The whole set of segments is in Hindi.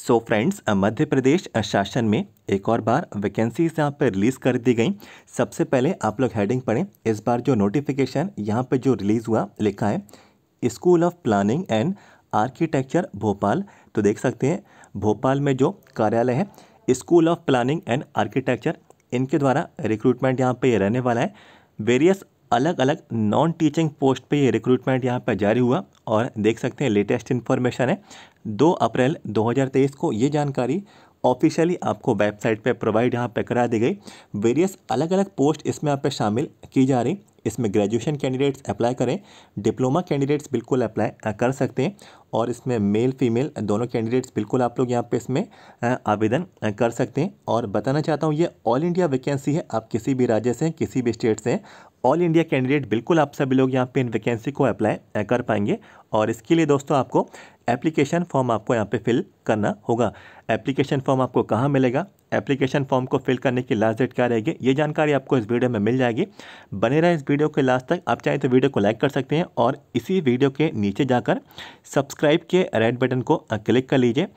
सो so फ्रेंड्स मध्य प्रदेश शासन में एक और बार वैकेंसीज यहाँ पर रिलीज़ कर दी गई सबसे पहले आप लोग हेडिंग पढ़ें इस बार जो नोटिफिकेशन यहाँ पर जो रिलीज़ हुआ लिखा है school of planning and architecture Bhopal तो देख सकते हैं भोपाल में जो कार्यालय है school of planning and architecture इनके द्वारा रिक्रूटमेंट यहाँ पर रहने वाला है वेरियस अलग अलग नॉन टीचिंग पोस्ट पे ये रिक्रूटमेंट यहाँ पर जारी हुआ और देख सकते हैं लेटेस्ट इन्फॉर्मेशन है दो अप्रैल 2023 को ये जानकारी ऑफिशियली आपको वेबसाइट पे प्रोवाइड यहाँ पे करा दी गई वेरियस अलग अलग पोस्ट इसमें यहाँ पे शामिल की जा रही इसमें ग्रेजुएशन कैंडिडेट्स अप्लाई करें डिप्लोमा कैंडिडेट्स बिल्कुल अप्लाई कर सकते हैं और इसमें मेल फीमेल दोनों कैंडिडेट्स बिल्कुल आप लोग यहाँ पे इसमें आवेदन कर सकते हैं और बताना चाहता हूँ ये ऑल इंडिया वैकेंसी है आप किसी भी राज्य से किसी भी स्टेट से ऑल इंडिया कैंडिडेट बिल्कुल आप सभी लोग यहाँ पे इन वैकेंसी को अप्लाई कर पाएंगे और इसके लिए दोस्तों आपको एप्लीकेशन फॉर्म आपको यहाँ पे फिल करना होगा एप्लीकेशन फॉर्म आपको कहाँ मिलेगा एप्लीकेशन फॉर्म को फिल करने की लास्ट डेट क्या रहेगी ये जानकारी आपको इस वीडियो में मिल जाएगी बने रहे इस वीडियो के लास्ट तक आप चाहें तो वीडियो को लाइक कर सकते हैं और इसी वीडियो के नीचे जाकर सब्सक्राइब के रेड बटन को क्लिक कर लीजिए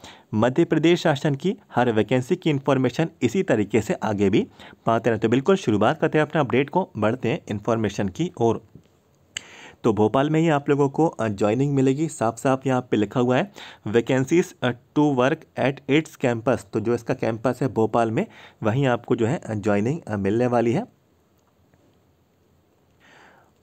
मध्य प्रदेश शासन की हर वैकेंसी की इन्फॉर्मेशन इसी तरीके से आगे भी पाते रहते तो बिल्कुल शुरुआत करते हैं अपने अपडेट को बढ़ते हैं इन्फॉर्मेशन की ओर तो भोपाल में ही आप लोगों को ज्वाइनिंग मिलेगी साफ साफ यहाँ पे लिखा हुआ है vacancies to work at its campus तो जो इसका कैंपस है भोपाल में वहीं आपको जो है ज्वाइनिंग मिलने वाली है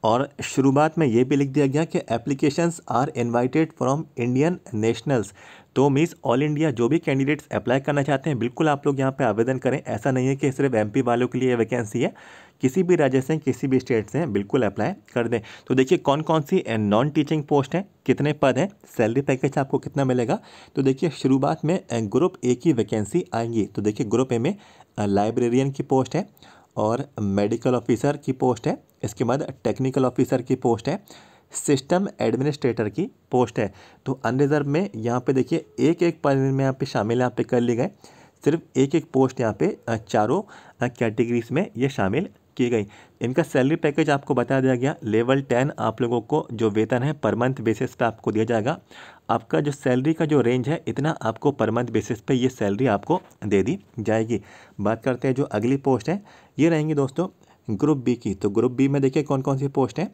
और शुरुआत में ये भी लिख दिया गया कि applications are invited from Indian nationals तो मिस ऑल इंडिया जो भी कैंडिडेट्स अप्लाई करना चाहते हैं बिल्कुल आप लोग यहाँ पे आवेदन करें ऐसा नहीं है कि सिर्फ एमपी वालों के लिए वैकेंसी है किसी भी राज्य से किसी भी स्टेट से बिल्कुल अप्लाई कर दें तो देखिए कौन कौन सी नॉन टीचिंग पोस्ट हैं कितने पद हैं सैलरी पैकेज आपको कितना मिलेगा तो देखिए शुरुआत में ग्रुप ए की वैकेंसी आएंगी तो देखिए ग्रुप ए में लाइब्रेरियन की पोस्ट है और मेडिकल ऑफिसर की पोस्ट है इसके बाद टेक्निकल ऑफिसर की पोस्ट है सिस्टम एडमिनिस्ट्रेटर की पोस्ट है तो अनरिजर्व में यहाँ पे देखिए एक एक पद में यहाँ पे शामिल यहाँ पे कर लिए गए सिर्फ एक एक पोस्ट यहाँ पे चारों कैटेगरीज में ये शामिल की गई इनका सैलरी पैकेज आपको बता दिया गया लेवल टेन आप लोगों को जो वेतन है पर मंथ बेसिस पे आपको दिया जाएगा आपका जो सैलरी का जो रेंज है इतना आपको पर मंथ बेसिस पे ये सैलरी आपको दे दी जाएगी बात करते हैं जो अगली पोस्ट है ये रहेंगी दोस्तों ग्रुप बी की तो ग्रुप बी में देखिए कौन कौन सी पोस्ट हैं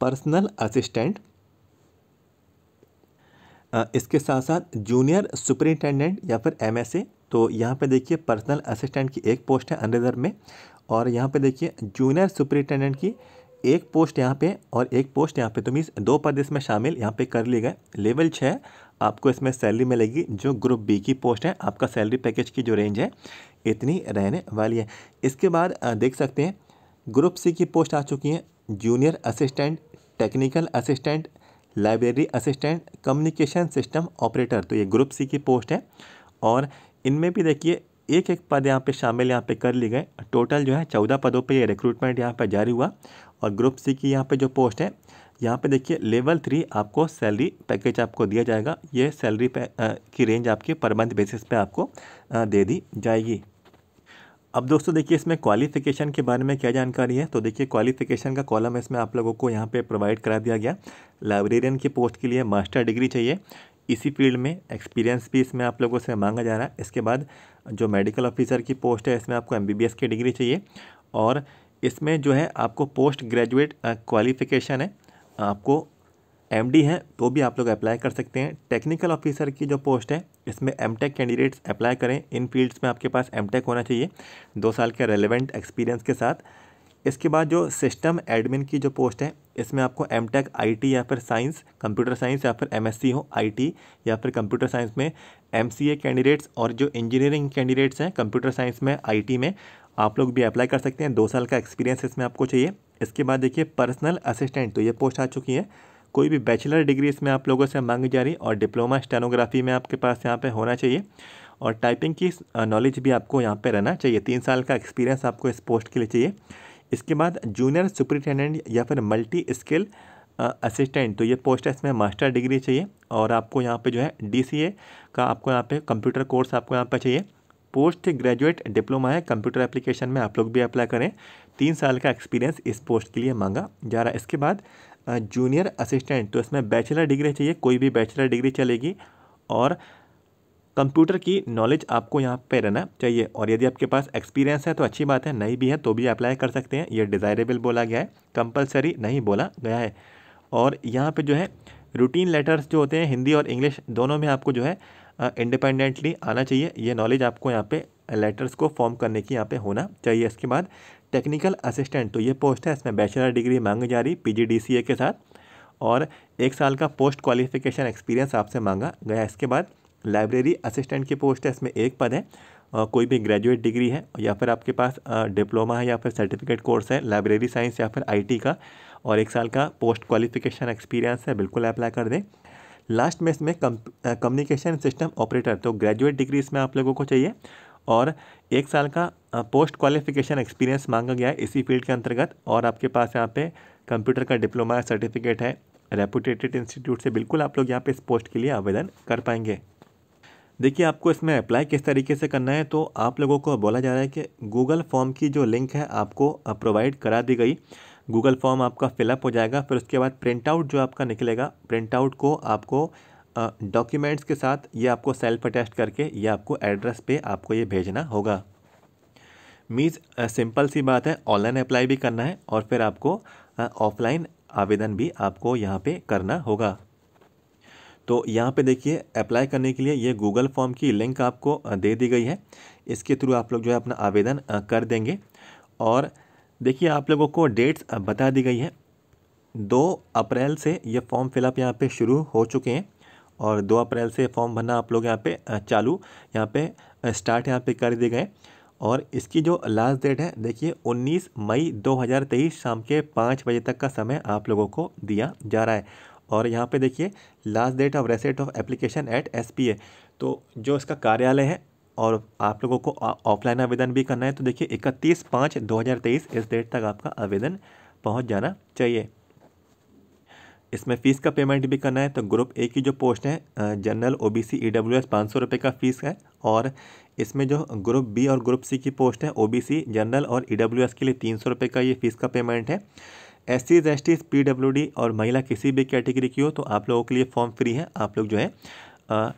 पर्सनल असिस्टेंट इसके साथ साथ जूनियर सुपरिटेंडेंट या फिर एम तो यहाँ पे देखिए पर्सनल असिस्टेंट की एक पोस्ट है अनरिजर्व में और यहाँ पे देखिए जूनियर सुपरिटेंडेंट की एक पोस्ट यहाँ पे और एक पोस्ट यहाँ पे तो मीन्स दो पद इसमें शामिल यहाँ पे कर लिए गए लेवल छः आपको इसमें सैलरी मिलेगी जो ग्रुप बी की पोस्ट है आपका सैलरी पैकेज की जो रेंज है इतनी रहने वाली है इसके बाद देख सकते हैं ग्रुप सी की पोस्ट आ चुकी हैं junior assistant technical assistant library assistant communication system operator तो ये ग्रुप सी की पोस्ट है और इनमें भी देखिए एक एक पद यहाँ पे शामिल यहाँ पे कर लिए गए टोटल जो है चौदह पदों पे ये रिक्रूटमेंट यहाँ पे जारी हुआ और ग्रुप सी की यहाँ पे जो पोस्ट है यहाँ पे देखिए लेवल थ्री आपको सैलरी पैकेज आपको दिया जाएगा ये सैलरी की रेंज आपकी पर मंथ बेसिस पर आपको दे दी जाएगी अब दोस्तों देखिए इसमें क्वालिफिकेशन के बारे में क्या जानकारी है तो देखिए क्वालिफिकेशन का कॉलम इसमें आप लोगों को यहाँ पे प्रोवाइड करा दिया गया लाइब्रेरियन की पोस्ट के लिए मास्टर डिग्री चाहिए इसी फील्ड में एक्सपीरियंस भी इसमें आप लोगों से मांगा जा रहा है इसके बाद जो मेडिकल ऑफिसर की पोस्ट है इसमें आपको एम की डिग्री चाहिए और इसमें जो है आपको पोस्ट ग्रेजुएट क्वालिफिकेशन है आपको एम हैं तो भी आप लोग अप्लाई कर सकते हैं टेक्निकल ऑफिसर की जो पोस्ट है इसमें एम कैंडिडेट्स अप्लाई करें इन फील्ड्स में आपके पास एम होना चाहिए दो साल के रेलिवेंट एक्सपीरियंस के साथ इसके बाद जो सिस्टम एडमिन की जो पोस्ट है इसमें आपको एम टेक आई या फिर साइंस कंप्यूटर साइंस या फिर एम हो आई या फिर कंप्यूटर साइंस में एम कैंडिडेट्स और जो इंजीनियरिंग कैंडिडेट्स हैं कंप्यूटर साइंस में आई में आप लोग भी अप्लाई कर सकते हैं दो साल का एक्सपीरियंस इसमें आपको चाहिए इसके बाद देखिए पर्सनल असिस्टेंट तो ये पोस्ट आ चुकी है कोई भी बैचलर डिग्री इसमें आप लोगों से मांगी जा रही और डिप्लोमा स्टेनोग्राफी में आपके पास यहाँ पर होना चाहिए और टाइपिंग की नॉलेज भी आपको यहाँ पर रहना चाहिए तीन साल का एक्सपीरियंस आपको इस पोस्ट के लिए चाहिए इसके बाद जूनियर सुपरिटेंडेंट या फिर मल्टी स्किल असिस्टेंट तो ये पोस्ट है इसमें मास्टर डिग्री चाहिए और आपको यहाँ पे जो है डीसीए का आपको यहाँ पे कंप्यूटर कोर्स आपको यहाँ पे चाहिए पोस्ट ग्रेजुएट डिप्लोमा है कंप्यूटर एप्लीकेशन में आप लोग भी अप्लाई करें तीन साल का एक्सपीरियंस इस पोस्ट के लिए मांगा जा रहा है इसके बाद जूनियर असिस्टेंट तो इसमें बैचलर डिग्री चाहिए कोई भी बैचलर डिग्री चलेगी और कंप्यूटर की नॉलेज आपको यहाँ पे रहना चाहिए और यदि आपके पास एक्सपीरियंस है तो अच्छी बात है नहीं भी है तो भी अप्लाई कर सकते हैं ये डिज़ायरेबल बोला गया है कंपलसरी नहीं बोला गया है और यहाँ पे जो है रूटीन लेटर्स जो होते हैं हिंदी और इंग्लिश दोनों में आपको जो है इंडिपेंडेंटली आना चाहिए ये नॉलेज आपको यहाँ पर लेटर्स को फॉर्म करने की यहाँ पर होना चाहिए इसके बाद टेक्निकल असिस्टेंट तो ये पोस्ट है इसमें बैचलर डिग्री मांगी जा रही पीजीडीसीए के साथ और एक साल का पोस्ट क्वालिफिकेशन एक्सपीरियंस आपसे मांगा गया इसके बाद लाइब्रेरी असिस्टेंट की पोस्ट है इसमें एक पद है कोई भी ग्रेजुएट डिग्री है या फिर आपके पास डिप्लोमा है या फिर सर्टिफिकेट कोर्स है लाइब्रेरी साइंस या फिर आईटी का और एक साल का पोस्ट क्वालिफिकेशन एक्सपीरियंस है बिल्कुल अप्लाई कर दें लास्ट में इसमें कम्युनिकेशन सिस्टम ऑपरेटर तो ग्रेजुएट डिग्री इसमें आप लोगों को चाहिए और एक साल का पोस्ट क्वालिफिकेशन एक्सपीरियंस मांगा गया है इसी फील्ड के अंतर्गत और आपके पास यहाँ पे कंप्यूटर का डिप्लोमा सर्टिफिकेट है रेपुटेटेड इंस्टीट्यूट से बिल्कुल आप लोग यहाँ पे इस पोस्ट के लिए आवेदन कर पाएंगे देखिए आपको इसमें अप्लाई किस तरीके से करना है तो आप लोगों को बोला जा रहा है कि गूगल फॉर्म की जो लिंक है आपको प्रोवाइड करा दी गई गूगल फॉर्म आपका फिलअप हो जाएगा फिर उसके बाद प्रिंट आउट जो आपका निकलेगा प्रिंट आउट को आपको डॉक्यूमेंट्स के साथ ये आपको सेल्फ अटेस्ट करके ये आपको एड्रेस पे आपको ये भेजना होगा मीन्स सिंपल सी बात है ऑनलाइन अप्लाई भी करना है और फिर आपको ऑफलाइन आवेदन भी आपको यहाँ पे करना होगा तो यहाँ पे देखिए अप्लाई करने के लिए ये गूगल फॉर्म की लिंक आपको दे दी गई है इसके थ्रू आप लोग जो है अपना आवेदन कर देंगे और देखिए आप लोगों को डेट्स बता दी गई है दो अप्रैल से ये फॉर्म फिलअप यहाँ पे शुरू हो चुके हैं और दो अप्रैल से फॉर्म भरना आप लोग यहाँ पे चालू यहाँ पे स्टार्ट यहाँ पे कर दिए गए और इसकी जो लास्ट डेट है देखिए 19 मई 2023 शाम के पाँच बजे तक का समय आप लोगों को दिया जा रहा है और यहाँ पे देखिए last date of receipt of application at एस तो जो इसका कार्यालय है और आप लोगों को ऑफलाइन आवेदन भी करना है तो देखिए इकतीस पाँच दो इस डेट तक आपका आवेदन पहुँच जाना चाहिए इसमें फ़ीस का पेमेंट भी करना है तो ग्रुप ए की जो पोस्ट है general O B C E W S पाँच सौ रुपये का फ़ीस है और इसमें जो ग्रुप बी और ग्रुप सी की पोस्ट है ओ बी सी जनरल और ई डब्ल्यू एस के लिए तीन सौ रुपये का ये फ़ीस का पेमेंट है S C S T P W D और महिला किसी भी कैटेगरी की हो तो आप लोगों के लिए फॉर्म फ्री है आप लोग जो है आ,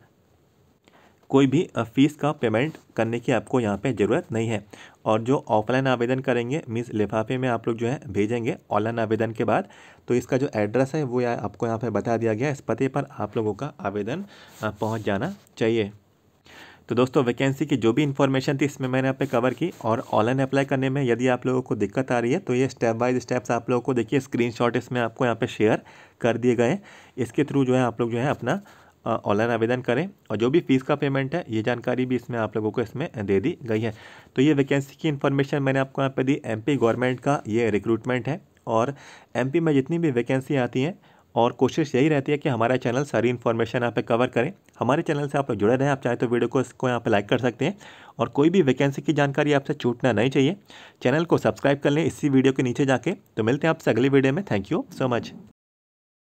कोई भी फ़ीस का पेमेंट करने की आपको यहाँ पे ज़रूरत नहीं है और जो ऑफलाइन आवेदन करेंगे मीन्स लिफाफे में आप लोग जो है भेजेंगे ऑनलाइन आवेदन के बाद तो इसका जो एड्रेस है वो आपको यहाँ पर बता दिया गया है इस पते पर आप लोगों का आवेदन पहुँच जाना चाहिए तो दोस्तों वैकेंसी की जो भी इन्फॉर्मेशन थी इसमें मैंने आप पे कवर की और ऑनलाइन अप्लाई करने में यदि आप लोगों को दिक्कत आ रही है तो ये स्टेप बाय स्टेप्स आप लोगों को देखिए स्क्रीनशॉट इसमें आपको यहाँ पे शेयर कर दिए गए इसके थ्रू जो है आप लोग जो है अपना ऑनलाइन आवेदन करें और जो भी फ़ीस का पेमेंट है ये जानकारी भी इसमें आप लोगों को इसमें दे दी गई है तो ये वैकेंसी की इन्फॉर्मेशन मैंने आपको यहाँ पर दी एमपी गवर्नमेंट का ये रिक्रूटमेंट है और एमपी में जितनी भी वैकेंसी आती हैं और कोशिश यही रहती है कि हमारा चैनल सारी इन्फॉर्मेशन यहाँ पे कवर करें हमारे चैनल से आप लोग जुड़े रहें आप चाहे तो वीडियो को इसको यहाँ पे लाइक कर सकते हैं और कोई भी वैकेंसी की जानकारी आपसे छूटना नहीं चाहिए चैनल को सब्सक्राइब कर लें इसी वीडियो के नीचे जाके तो मिलते हैं आपसे अगली वीडियो में थैंक यू सो मच